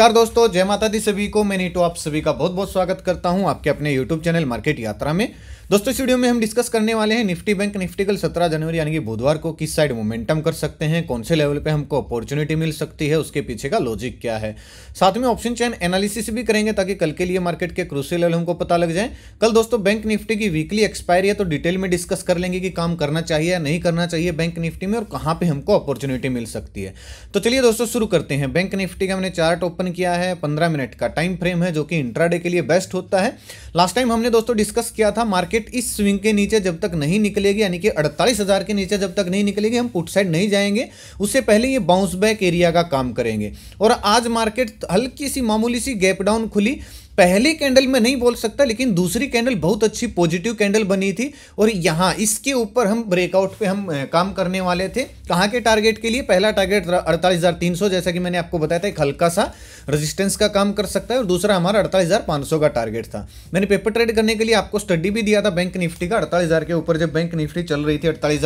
नमस्कार दोस्तों जय माता दी सभी को मैं नीटो आप सभी का बहुत बहुत स्वागत करता हूं आपके अपने YouTube चैनल मार्केट यात्रा में दोस्तों इस वीडियो में हम डिस्कस करने वाले हैं निफ्टी बैंक निफ्टी कल 17 जनवरी यानी कि बुधवार को किस साइड मोमेंटम कर सकते हैं कौन से लेवल पे हमको अपॉर्चुनिटी मिल सकती है उसके पीछे का लॉजिक क्या है साथ में ऑप्शन चैन एनालिसिस भी करेंगे ताकि कल के लिए मार्केट के क्रूसियल लेवल हमको पता लग जाए कल दोस्तों बैंक निफ्टी की वीकली एक्सपायरी है तो डिटेल में डिस्कस कर लेंगे कि काम करना चाहिए या नहीं करना चाहिए बैंक निफ्टी में और कहाँ पर हमको अपॉर्चुनिटी मिल सकती है तो चलिए दोस्तों शुरू करते हैं बैंक निफ्टी का हमने चार्ट ओपन किया है पंद्रह मिनट का टाइम फ्रेम है जो कि इंट्राडे के लिए बेस्ट होता है लास्ट टाइम हमने दोस्तों डिस्कस किया था मार्केट इस स्विंग के नीचे जब तक नहीं निकलेगी यानी कि अड़तालीस हज़ार के नीचे जब तक नहीं निकलेगी हम पुट साइड नहीं जाएंगे उससे पहले ये बाउंस बैक एरिया का काम करेंगे और आज मार्केट हल्की सी मामूली सी गैप डाउन खुली पहली कैंडल में नहीं बोल सकता लेकिन दूसरी कैंडल बहुत अच्छी पॉजिटिव कैंडल बनी थी और यहाँ इसके ऊपर हम ब्रेकआउट पे हम काम करने वाले थे कहाँ के टारगेट के लिए पहला टारगेट अड़तालीस जैसा कि मैंने आपको बताया था एक हल्का सा रजिस्टेंस का काम कर सकता है और दूसरा हमारा अड़तालीस का टारगेट था मैंने पेपर ट्रेड करने के लिए आपको स्टडी भी दिया था बैंक निफ्टी का अड़तालीस के ऊपर जब बैंक निफ्टी चल रही थी अड़तालीस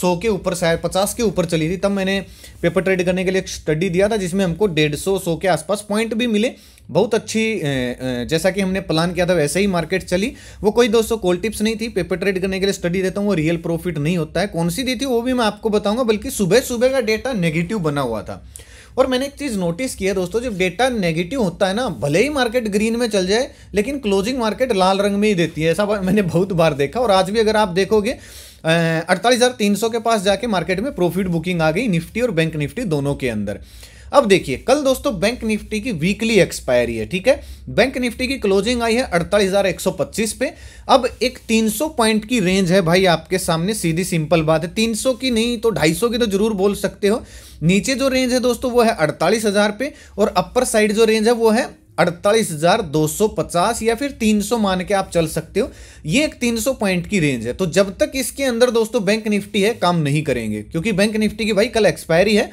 सौ के ऊपर शायद पचास के ऊपर चली थी तब मैंने पेपर ट्रेड करने के लिए एक स्टडी दिया था जिसमें हमको डेढ़ सौ सौ के आसपास पॉइंट भी मिले बहुत अच्छी जैसा कि हमने प्लान किया था वैसे ही मार्केट चली वो कोई दोस्तों कॉल टिप्स नहीं थी पेपर ट्रेड करने के लिए स्टडी देता हूँ वो रियल प्रॉफिट नहीं होता है कौन सी दी थी वो भी मैं आपको बताऊंगा बल्कि सुबह सुबह का डेटा नेगेटिव बना हुआ था और मैंने एक चीज़ नोटिस किया दोस्तों जब डेटा नेगेटिव होता है ना भले ही मार्केट ग्रीन में चल जाए लेकिन क्लोजिंग मार्केट लाल रंग में ही देती है ऐसा मैंने बहुत बार देखा और आज भी अगर आप देखोगे अड़तालीस हज़ार तीन सौ के पास जाके मार्केट में प्रॉफिट बुकिंग आ गई निफ्टी और बैंक निफ्टी दोनों के अंदर अब देखिए कल दोस्तों बैंक निफ्टी की वीकली एक्सपायरी है ठीक है बैंक निफ्टी की क्लोजिंग आई है 48,125 पे अब एक 300 पॉइंट की रेंज है भाई आपके सामने सीधी सिंपल बात है 300 की नहीं तो 250 की तो जरूर बोल सकते हो नीचे जो रेंज है दोस्तों वो है 48,000 पे और अपर साइड जो रेंज है वो है अड़तालीस हज़ार दो सौ पचास या फिर तीन सौ मान के आप चल सकते हो ये एक तीन सौ पॉइंट की रेंज है तो जब तक इसके अंदर दोस्तों बैंक निफ्टी है काम नहीं करेंगे क्योंकि बैंक निफ्टी की भाई कल एक्सपायरी है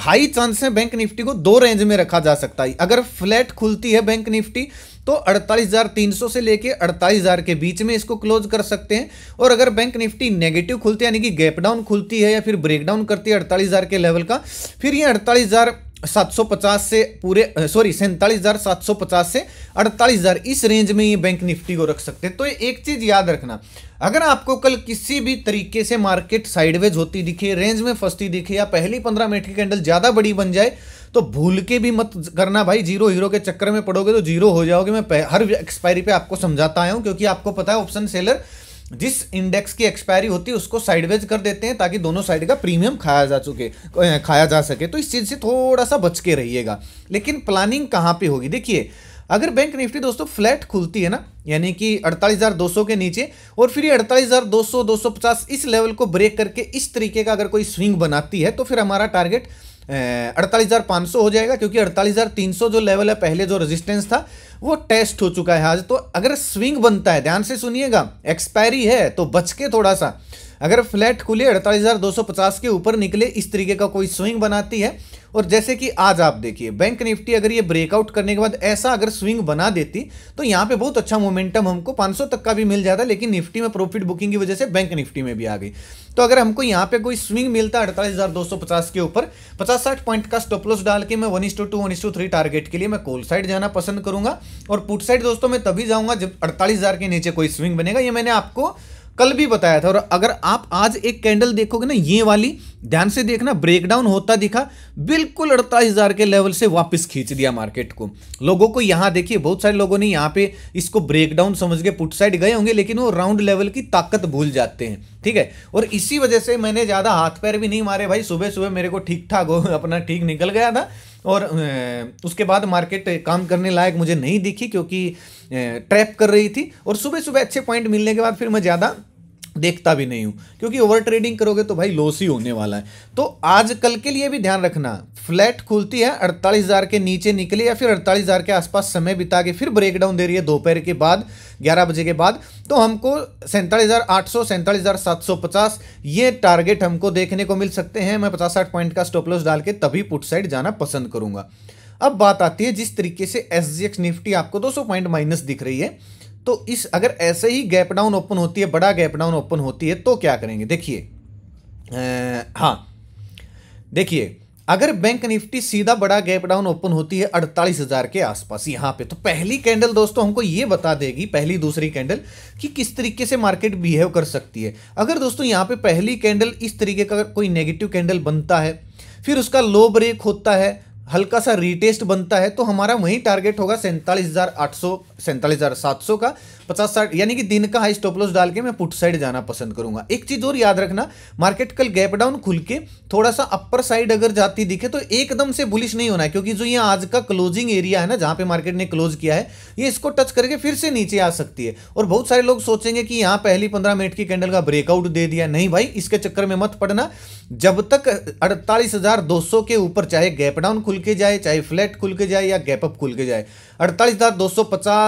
हाई चांस है बैंक निफ्टी को दो रेंज में रखा जा सकता है अगर फ्लैट खुलती है बैंक निफ्टी तो 48,300 से लेके 48,000 के बीच में इसको क्लोज कर सकते हैं और अगर बैंक निफ्टी नेगेटिव खुलती है यानी कि गैप डाउन खुलती है या फिर ब्रेकडाउन करती है 48,000 के लेवल का फिर ये 48,000 750 से पूरे सॉरी सैंतालीस हज़ार सात सौ पचास से अड़तालीस हज़ार इस रेंज में ये बैंक निफ्टी को रख सकते हैं तो एक चीज़ याद रखना अगर आपको कल किसी भी तरीके से मार्केट साइडवेज होती दिखे रेंज में फंसती दिखे या पहली पंद्रह मिनट की कैंडल ज़्यादा बड़ी बन जाए तो भूल के भी मत करना भाई जीरो हीरो के चक्कर में पड़ोगे तो जीरो हो जाओगे मैं हर एक्सपायरी पे आपको समझाता आया हूँ क्योंकि आपको पता है ऑप्शन सेलर जिस इंडेक्स की एक्सपायरी होती है उसको साइडवेज कर देते हैं ताकि दोनों साइड का प्रीमियम खाया जा चुके खाया जा सके तो इस चीज़ से थोड़ा सा बच के रहिएगा लेकिन प्लानिंग कहाँ पे होगी देखिए अगर बैंक निफ्टी दोस्तों फ्लैट खुलती है ना यानी कि 48,200 के नीचे और फिर ये 48,200 250 इस लेवल को ब्रेक करके इस तरीके का अगर कोई स्विंग बनाती है तो फिर हमारा टारगेट अड़तालीस हज़ार सौ हो जाएगा क्योंकि अड़तालीस हज़ार तीन सौ जो लेवल है पहले जो रेजिस्टेंस था वो टेस्ट हो चुका है आज तो अगर स्विंग बनता है ध्यान से सुनिएगा एक्सपायरी है तो बच के थोड़ा सा अगर फ्लैट खुली अड़तालीस हज़ार दो सौ पचास के ऊपर निकले इस तरीके का कोई स्विंग बनाती है और जैसे कि आज आप देखिए बैंक निफ्टी अगर ये ब्रेकआउट करने के बाद ऐसा अगर स्विंग बना देती तो यहाँ पे बहुत अच्छा मोमेंटम हमको 500 तक का भी मिल जाता लेकिन निफ्टी में प्रॉफिट बुकिंग की वजह से बैंक निफ्टी में भी आ गई तो अगर हमको यहाँ पे कोई स्विंग मिलता अड़तालीस के ऊपर पचास साठ पॉइंट का स्टॉपलॉस डाल के मैं वन इंस टू वन टारगेट के लिए मैं कोल साइड जाना पसंद करूंगा और पुट साइड दोस्तों मैं तभी जाऊंगा जब अड़तालीस के नीचे कोई स्विंग बनेगा ये मैंने आपको कल भी बताया था और अगर आप आज एक कैंडल देखोगे ना ये वाली ध्यान से देखना ब्रेकडाउन होता दिखा बिल्कुल अड़तालीस हज़ार के लेवल से वापस खींच दिया मार्केट को लोगों को यहां देखिए बहुत सारे लोगों ने यहाँ पे इसको ब्रेकडाउन समझ के पुट साइड गए होंगे लेकिन वो राउंड लेवल की ताकत भूल जाते हैं ठीक है और इसी वजह से मैंने ज़्यादा हाथ पैर भी नहीं मारे भाई सुबह सुबह मेरे को ठीक ठाक हो अपना ठीक निकल गया था और उसके बाद मार्केट काम करने लायक मुझे नहीं दिखी क्योंकि ट्रैप कर रही थी और सुबह सुबह अच्छे पॉइंट मिलने के बाद फिर मैं ज़्यादा देखता भी नहीं हूं क्योंकि ओवर ट्रेडिंग करोगे तो भाई लॉस ही होने वाला है तो आज कल के लिए भी ध्यान रखना फ्लैट खुलती है अड़तालीस हज़ार के नीचे निकले या फिर अड़तालीस हज़ार के आसपास समय बिता के फिर ब्रेकडाउन दे रही है दोपहर के बाद ग्यारह बजे के बाद तो हमको सैंतालीस हज़ार आठ सौ सैंतालीस हज़ार सात सौ पचास ये टारगेट हमको देखने को मिल सकते हैं मैं पचास साठ पॉइंट का स्टॉपलॉस डाल के तभी पुट साइड जाना पसंद करूंगा अब बात आती है जिस तरीके से एस निफ्टी आपको दो सौ पॉइंट माइनस दिख रही है तो इस अगर ऐसे ही गैप डाउन ओपन होती है बड़ा गैप डाउन ओपन होती है तो क्या करेंगे देखिए हाँ देखिए अगर बैंक निफ्टी सीधा बड़ा गैप डाउन ओपन होती है अड़तालीस हजार के आसपास यहाँ पे तो पहली कैंडल दोस्तों हमको ये बता देगी पहली दूसरी कैंडल कि किस तरीके से मार्केट बिहेव कर सकती है अगर दोस्तों यहाँ पे पहली कैंडल इस तरीके का कोई नेगेटिव कैंडल बनता है फिर उसका लो ब्रेक होता है हल्का सा रीटेस्ट बनता है तो हमारा वही टारगेट होगा सैंतालीस हजार आठ सौ सैंतालीस हज़ार सात सौ का पचास साठ यानी कि दिन का हाई स्टॉप लॉस डाल के मैं पुट साइड जाना पसंद करूंगा एक चीज़ और याद रखना मार्केट कल गैप डाउन खुल के थोड़ा सा अपर साइड अगर जाती दिखे तो एकदम से बुलिश नहीं होना है क्योंकि जो ये आज का क्लोजिंग एरिया है ना जहां पे मार्केट ने क्लोज किया है ये इसको टच करके फिर से नीचे आ सकती है और बहुत सारे लोग सोचेंगे कि यहाँ पहली पंद्रह मिनट की कैंडल का ब्रेकआउट दे दिया नहीं भाई इसके चक्कर में मत पड़ना जब तक अड़तालीस के ऊपर चाहे गैप डाउन खुल के जाए चाहे फ्लैट खुल के जाए या गैप अप खुल के जाए अड़तालीस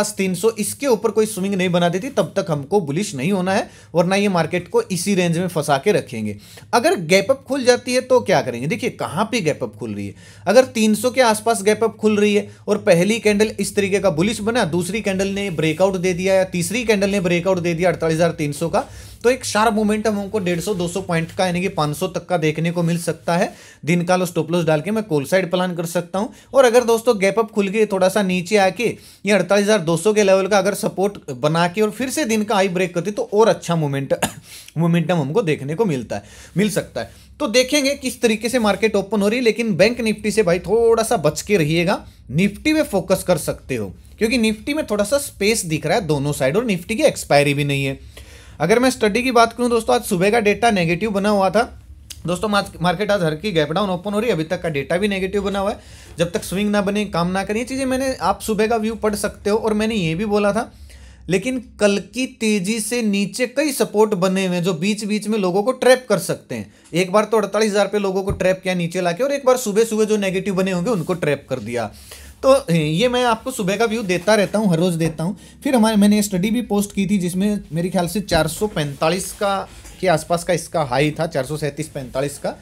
पचास तीन सौ इसके ऊपर कोई स्विंग नहीं बना देती तब तक हमको बुलिश नहीं होना है वरना ये मार्केट को इसी रेंज में फंसा के रखेंगे अगर गैपअप खुल जाती है तो क्या करेंगे देखिए कहाँ पे गैपअप खुल रही है अगर तीन के आसपास गैपअप खुल रही है और पहली कैंडल इस तरीके का बुलिश बना दूसरी कैंडल ने ब्रेकआउट दे दिया या तीसरी कैंडल ने ब्रेकआउट दे दिया अड़तालीस का तो एक शार्प मोमेंटम हमको 150 200 पॉइंट का यानी कि 500 तक का देखने को मिल सकता है दिन का लो स्टोपलोस डाल के मैं कोल साइड प्लान कर सकता हूँ और अगर दोस्तों गैप अप खुल के थोड़ा सा नीचे आके ये अड़तालीस के लेवल का अगर सपोर्ट बना के और फिर से दिन का आई ब्रेक करती तो और अच्छा मोमेंट मोमेंटम हमको देखने को मिलता है मिल सकता है तो देखेंगे किस तरीके से मार्केट ओपन हो रही है लेकिन बैंक निफ्टी से भाई थोड़ा सा बच के रहिएगा निफ्टी में फोकस कर सकते हो क्योंकि निफ्टी में थोड़ा सा स्पेस दिख रहा है दोनों साइड और निफ्टी की एक्सपायरी भी नहीं है अगर मैं स्टडी की बात करूँ दोस्तों आज सुबह का डेटा नेगेटिव बना हुआ था दोस्तों मार्केट आज हर की गैप डाउन ओपन हो रही है अभी तक का डेटा भी नेगेटिव बना हुआ है जब तक स्विंग ना बने काम ना करें ये चीज़ें मैंने आप सुबह का व्यू पढ़ सकते हो और मैंने ये भी बोला था लेकिन कल की तेजी से नीचे कई सपोर्ट बने हुए हैं जो बीच बीच में लोगों को ट्रैप कर सकते हैं एक बार तो अड़तालीस हज़ार पे लोगों को ट्रैप किया नीचे लाके और एक बार सुबह सुबह जो नेगेटिव बने होंगे उनको ट्रैप कर दिया तो ये मैं आपको सुबह का व्यू देता रहता हूँ हर रोज़ देता हूँ फिर हमारे मैंने स्टडी भी पोस्ट की थी जिसमें मेरे ख्याल से 445 का के आसपास का इसका हाई था चार सौ का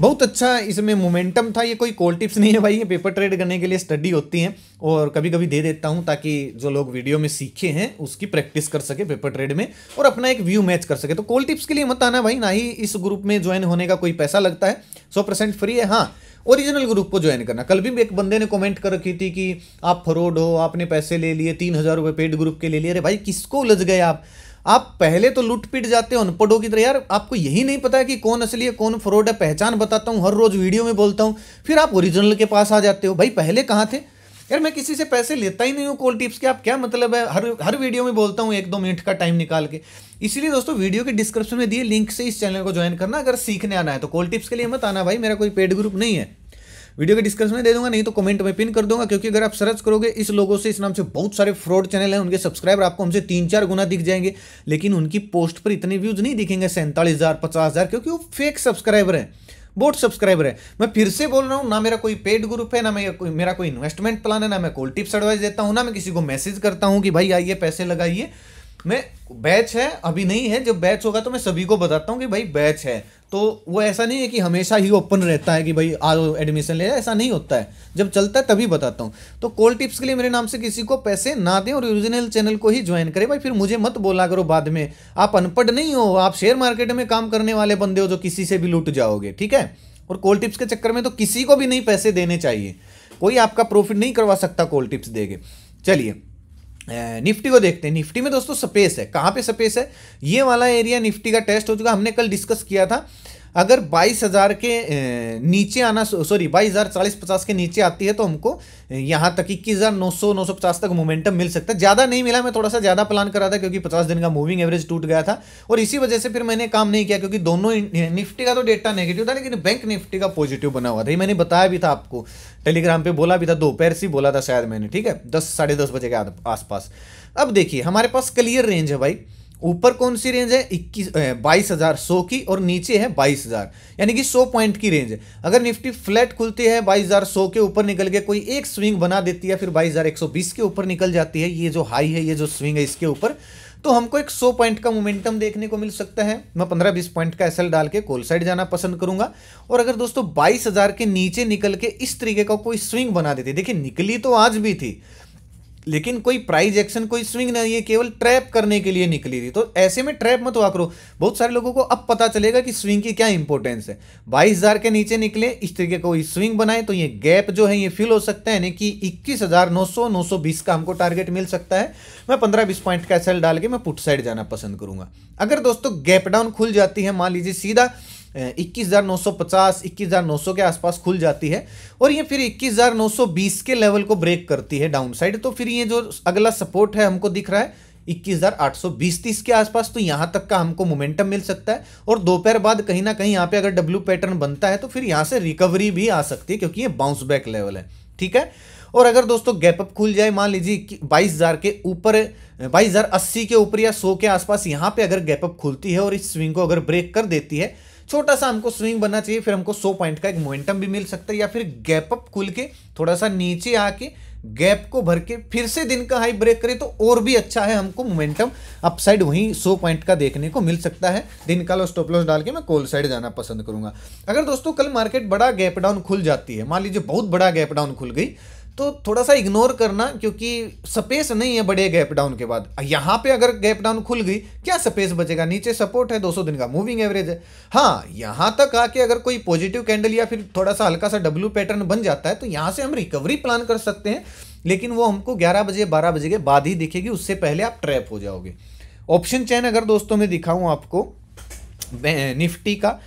बहुत अच्छा इसमें मोमेंटम था ये कोई कोल टिप्स नहीं है भाई ये पेपर ट्रेड करने के लिए स्टडी होती हैं और कभी कभी दे देता हूँ ताकि जो लोग वीडियो में सीखे हैं उसकी प्रैक्टिस कर सके पेपर ट्रेड में और अपना एक व्यू मैच कर सके तो कोल टिप्स के लिए मत आना भाई ना ही इस ग्रुप में ज्वाइन होने का कोई पैसा लगता है सौ परसेंट फ्री है हाँ ओरिजिनल ग्रुप को ज्वाइन करना कल भी एक बंदे ने कमेंट कर रखी थी कि आप फ्रॉड हो आपने पैसे ले लिए तीन हज़ार रुपये पेड ग्रुप के ले लिए अरे भाई किसको उलझ गए आप आप पहले तो लूट पीट जाते हो अनपढ़ों की तरह यार आपको यही नहीं पता है कि कौन असली है कौन फ्रॉड है पहचान बताता हूँ हर रोज़ वीडियो में बोलता हूँ फिर आप ओरिजिनल के पास आ जाते हो भाई पहले कहाँ थे यार मैं किसी से पैसे लेता ही नहीं हूँ कॉल टिप्स के आप क्या मतलब है हर हर वीडियो में बोलता हूँ एक दो मिनट का टाइम निकाल के इसीलिए दोस्तों वीडियो के डिस्क्रिप्शन में दिए लिंक से इस चैनल को ज्वाइन करना अगर सीखने आना है तो कॉल टिप्स के लिए मत आना भाई मेरा कोई पेड ग्रुप नहीं है वीडियो के डिस्क्रिप्शन में दे दूंगा नहीं तो कमेंट में पिन कर दूंगा क्योंकि अगर आप सर्च करोगे इस लोगों से इस नाम से बहुत सारे फ्रॉड चैनल हैं उनके सब्सक्राइबर आपको हमसे तीन चार गुना दिख जाएंगे लेकिन उनकी पोस्ट पर इतने व्यूज नहीं दिखेंगे सैंतालीस हज़ार पचास हज़ार क्योंकि वो फेक सब्सक्राइबर हैं बहुत सब्सक्राइबर है मैं फिर से बोल रहा हूँ ना मेरा कोई पेड ग्रुप है ना मैं कोई मेरा कोई इन्वेस्टमेंट प्लान है ना मैं कोल टिप्स एडवाइस देता हूँ ना मैं किसी को मैसेज करता हूँ कि भाई आइए पैसे लगाइए मैं बैच है अभी नहीं है जब बैच होगा तो मैं सभी को बताता हूँ कि भाई बैच है तो वो ऐसा नहीं है कि हमेशा ही ओपन रहता है कि भाई आज एडमिशन ले जाए ऐसा नहीं होता है जब चलता है तभी बताता हूँ तो कॉल टिप्स के लिए मेरे नाम से किसी को पैसे ना दें और ओरिजिनल चैनल को ही ज्वाइन करें भाई फिर मुझे मत बोला करो बाद में आप अनपढ़ नहीं हो आप शेयर मार्केट में काम करने वाले बंदे हो जो किसी से भी लूट जाओगे ठीक है और कॉल टिप्स के चक्कर में तो किसी को भी नहीं पैसे देने चाहिए कोई आपका प्रॉफिट नहीं करवा सकता कॉल टिप्स देके चलिए निफ्टी को देखते हैं निफ्टी में दोस्तों स्पेस है कहाँ पे स्पेस है ये वाला एरिया निफ्टी का टेस्ट हो चुका हमने कल डिस्कस किया था अगर बाईस हज़ार के नीचे आना सॉरी बाईस हज़ार चालीस पचास के नीचे आती है तो हमको यहाँ तक इक्कीस हज़ार नौ सौ नौ सौ पचास तक मोमेंटम मिल सकता है ज़्यादा नहीं मिला मैं थोड़ा सा ज़्यादा प्लान करा था क्योंकि पचास दिन का मूविंग एवरेज टूट गया था और इसी वजह से फिर मैंने काम नहीं किया क्योंकि दोनों निफ्टी का तो डेटा नेगेटिव था लेकिन बैंक निफ्टी का पॉजिटिव बना हुआ था ये मैंने बताया भी था आपको टेलीग्राम पर बोला भी था दोपहर से बोला था शायद मैंने ठीक है दस साढ़े दस बजे के आसपास अब देखिए हमारे पास क्लियर रेंज है भाई ऊपर कौन सी रेंज है इक्कीस बाईस हज़ार सौ की और नीचे है बाईस हज़ार यानी कि सौ पॉइंट की रेंज है अगर निफ्टी फ्लैट खुलती है बाईस हज़ार सौ के ऊपर निकल के कोई एक स्विंग बना देती है फिर बाईस हज़ार एक सौ बीस के ऊपर निकल जाती है ये जो हाई है ये जो स्विंग है इसके ऊपर तो हमको एक सौ पॉइंट का मोमेंटम देखने को मिल सकता है मैं पंद्रह बीस पॉइंट का एसएल डाल के कोल साइड जाना पसंद करूंगा और अगर दोस्तों हजार के नीचे निकल के इस तरीके का कोई स्विंग बना देती देखिए निकली तो आज भी थी लेकिन कोई प्राइज एक्शन कोई स्विंग नहीं है केवल ट्रैप करने के लिए निकली थी तो ऐसे में ट्रैप मत हुआ करो बहुत सारे लोगों को अब पता चलेगा कि स्विंग की क्या इंपॉर्टेंस है 22000 के नीचे निकले इस तरीके का कोई स्विंग बनाए तो ये गैप जो है ये फिल हो सकता है सौ कि 21900 920 का हमको टारगेट मिल सकता है मैं पंद्रह बीस पॉइंट का सेल डाल के मैं पुट साइड जाना पसंद करूंगा अगर दोस्तों गैप डाउन खुल जाती है मान लीजिए सीधा इक्कीस हज़ार नौ सौ पचास इक्कीस हज़ार नौ सौ के आसपास खुल जाती है और ये फिर इक्कीस हज़ार नौ सौ बीस के लेवल को ब्रेक करती है डाउन साइड तो फिर ये जो अगला सपोर्ट है हमको दिख रहा है इक्कीस हज़ार आठ सौ बीस तीस के आसपास तो यहां तक का हमको मोमेंटम मिल सकता है और दोपहर बाद कहीं ना कहीं यहां पे अगर डब्ल्यू पैटर्न बनता है तो फिर यहाँ से रिकवरी भी आ सकती है क्योंकि ये बाउंस बैक लेवल है ठीक है और अगर दोस्तों गैप अप खुल जाए मान लीजिए बाईस हज़ार के ऊपर बाईस हज़ार अस्सी के ऊपर या सौ के आसपास यहाँ पे अगर गैप अप खुलती है और इस स्विंग को अगर ब्रेक कर देती है छोटा सा हमको स्विंग बनना चाहिए फिर हमको 100 पॉइंट का एक मोमेंटम भी मिल सकता है या फिर गैप अप खुल के थोड़ा सा नीचे आके गैप को भर के फिर से दिन का हाई ब्रेक करे तो और भी अच्छा है हमको मोमेंटम अपसाइड वहीं 100 पॉइंट का देखने को मिल सकता है दिन का लो स्टॉप लॉस डाल के मैं कोल साइड जाना पसंद करूंगा अगर दोस्तों कल मार्केट बड़ा गैप डाउन खुल जाती है मान लीजिए बहुत बड़ा गैप डाउन खुल गई तो थोड़ा सा इग्नोर करना क्योंकि स्पेस नहीं है बड़े गैप डाउन के बाद यहां पे अगर गैप डाउन खुल गई क्या स्पेस बचेगा नीचे सपोर्ट है 200 दिन का मूविंग एवरेज है हाँ यहां तक आके अगर कोई पॉजिटिव कैंडल या फिर थोड़ा सा हल्का सा डब्ल्यू पैटर्न बन जाता है तो यहां से हम रिकवरी प्लान कर सकते हैं लेकिन वो हमको ग्यारह बजे बारह बजे के बाद ही दिखेगी उससे पहले आप ट्रैप हो जाओगे ऑप्शन चैन अगर दोस्तों में दिखाऊं आपको निफ्टी का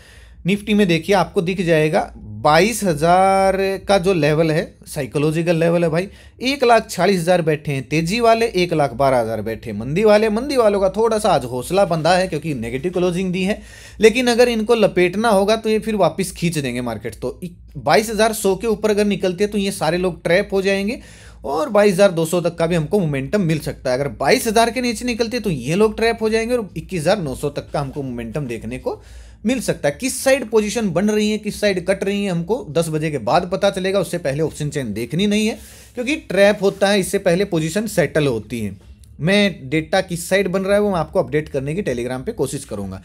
निफ्टी में देखिए आपको दिख जाएगा बाईस हज़ार का जो लेवल है साइकोलॉजिकल लेवल है भाई एक लाख चालीस हज़ार बैठे हैं तेजी वाले एक लाख बारह हज़ार बैठे हैं मंदी वाले मंदी वालों का थोड़ा सा आज हौसला बंधा है क्योंकि नेगेटिव क्लोजिंग दी है लेकिन अगर इनको लपेटना होगा तो ये फिर वापस खींच देंगे मार्केट तो बाईस हज़ार सौ के ऊपर अगर निकलते हैं तो ये सारे लोग ट्रैप हो जाएंगे और 22,200 तक का भी हमको मोमेंटम मिल सकता है अगर 22,000 के नीचे निकलते तो ये लोग ट्रैप हो जाएंगे और 21,900 तक का हमको मोमेंटम देखने को मिल सकता है किस साइड पोजीशन बन रही है किस साइड कट रही है हमको दस बजे के बाद पता चलेगा उससे पहले ऑप्शन चेन देखनी नहीं है क्योंकि ट्रैप होता है इससे पहले पोजीशन सेटल होती है मैं डेटा किस साइड बन रहा है वो मैं आपको अपडेट करने की टेलीग्राम पे कोशिश करूंगा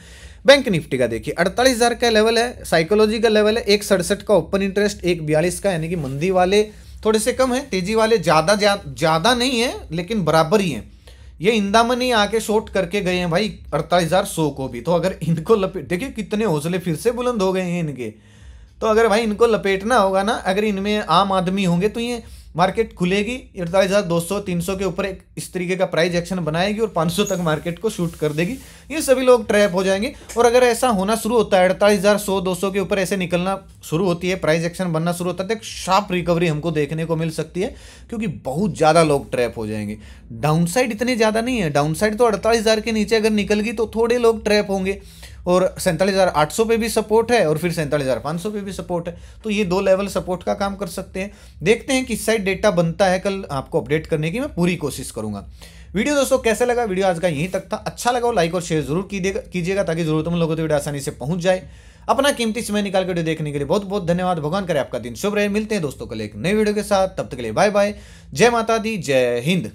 बैंक निफ्टी का देखिए अड़तालीस हज़ार का लेवल है साइकोलॉजी का लेवल है एक सड़सठ का ओपन इंटरेस्ट एक बयालीस का यानी कि मंदी वाले थोड़े से कम है तेजी वाले ज़्यादा ज़्यादा नहीं है लेकिन बराबर ही हैं ये इंदामन ही आके शॉर्ट करके गए हैं भाई अड़तालीस हज़ार सौ को भी तो अगर इनको लपेट देखिए कितने हौसले फिर से बुलंद हो गए हैं इनके तो अगर भाई इनको लपेटना होगा ना अगर इनमें आम आदमी होंगे तो ये मार्केट खुलेगी अड़तालीस हज़ार दो सौ तीन सौ के ऊपर एक इस तरीके का प्राइस एक्शन बनाएगी और पाँच सौ तक मार्केट को शूट कर देगी ये सभी लोग ट्रैप हो जाएंगे और अगर ऐसा होना शुरू होता है अड़तालीस हज़ार सौ दो सौ के ऊपर ऐसे निकलना शुरू होती है प्राइस एक्शन बनना शुरू होता है तो एक शार्प रिकवरी हमको देखने को मिल सकती है क्योंकि बहुत ज़्यादा लोग ट्रैप हो जाएंगे डाउनसाइड इतनी ज़्यादा नहीं है डाउनसाइड तो अड़तालीस हज़ार के नीचे अगर निकलगी तो थोड़े लोग ट्रैप होंगे और सैंतालीस हज़ार आठ सौ पे भी सपोर्ट है और फिर सैंतालीस हज़ार पाँच सौ पे भी सपोर्ट है तो ये दो लेवल सपोर्ट का काम कर सकते हैं देखते हैं किस साइड डेटा बनता है कल आपको अपडेट करने की मैं पूरी कोशिश करूँगा वीडियो दोस्तों कैसे लगा वीडियो आज का यहीं तक था अच्छा लगा लाइक और शेयर जरूर कीजिएगा ताकि जरूरतमंद लोगों को वीडियो आसानी से पहुंच जाए अपना कीमती समय निकाल के वीडियो देखने के लिए बहुत बहुत धन्यवाद भगवान करे आपका दिन शुभ रहे मिलते हैं दोस्तों कल एक नई वीडियो के साथ तब तक के लिए बाय बाय जय माता दी जय हिंद